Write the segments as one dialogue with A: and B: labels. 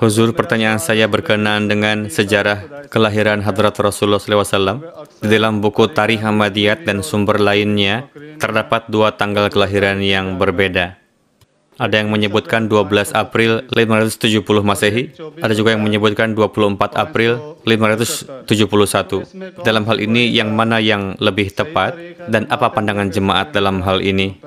A: Huzur pertanyaan saya berkenaan dengan sejarah kelahiran Hadrat Rasulullah SAW. Di dalam buku Tarikh Ahmadiyat dan sumber lainnya, terdapat dua tanggal kelahiran yang berbeda. Ada yang menyebutkan 12 April 570 Masehi, ada juga yang menyebutkan 24 April 571. Dalam hal ini, yang mana yang lebih tepat dan apa pandangan jemaat dalam hal ini?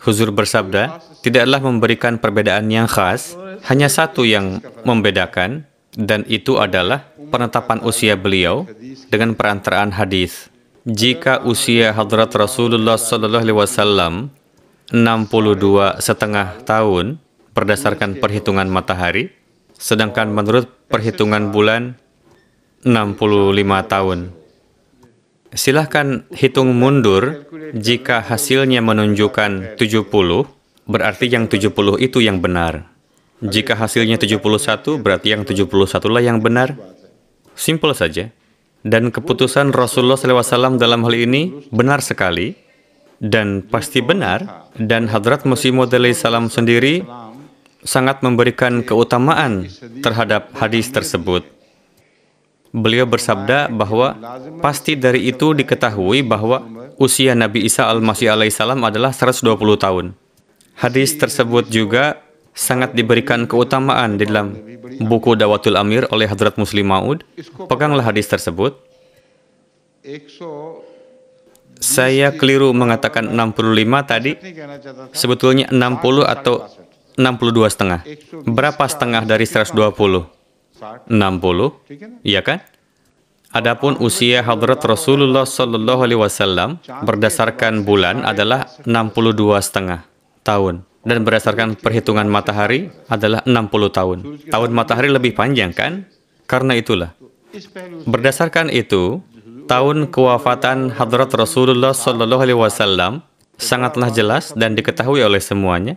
A: Huzur bersabda, tidaklah memberikan perbedaan yang khas, hanya satu yang membedakan, dan itu adalah penetapan usia beliau dengan perantaraan hadis. Jika usia hadrat Rasulullah Sallallahu Alaihi Wasallam 62 setengah tahun berdasarkan perhitungan matahari, sedangkan menurut perhitungan bulan 65 tahun. Silahkan hitung mundur jika hasilnya menunjukkan 70, berarti yang 70 itu yang benar. Jika hasilnya 71, berarti yang 71 lah yang benar. Simple saja. Dan keputusan Rasulullah SAW dalam hal ini benar sekali, dan pasti benar, dan Hadrat Musimud salam sendiri sangat memberikan keutamaan terhadap hadis tersebut beliau bersabda bahwa pasti dari itu diketahui bahwa usia Nabi Isa al-Masih alaihissalam adalah 120 tahun. Hadis tersebut juga sangat diberikan keutamaan di dalam buku Dawatul Amir oleh Hadrat Muslim Maud. Peganglah hadis tersebut. Saya keliru mengatakan 65 tadi. Sebetulnya 60 atau 62 setengah. Berapa setengah dari 120? 60, ya kan? Adapun usia Hadrat Rasulullah Sallallahu Alaihi Wasallam berdasarkan bulan adalah 62 setengah tahun dan berdasarkan perhitungan matahari adalah 60 tahun. Tahun matahari lebih panjang kan? Karena itulah. Berdasarkan itu, tahun kewafatan Hadrat Rasulullah Sallallahu Alaihi Wasallam sangatlah jelas dan diketahui oleh semuanya.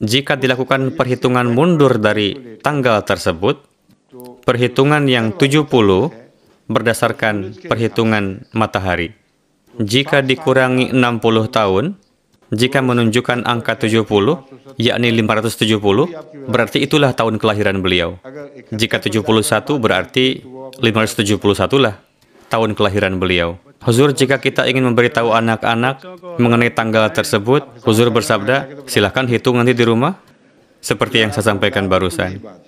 A: Jika dilakukan perhitungan mundur dari tanggal tersebut, perhitungan yang 70 berdasarkan perhitungan matahari. Jika dikurangi 60 tahun, jika menunjukkan angka 70, yakni 570, berarti itulah tahun kelahiran beliau. Jika 71 berarti 571 lah tahun kelahiran beliau. Huzur, jika kita ingin memberitahu anak-anak mengenai tanggal tersebut, Huzur bersabda, silahkan hitung nanti di rumah, seperti yang saya sampaikan barusan.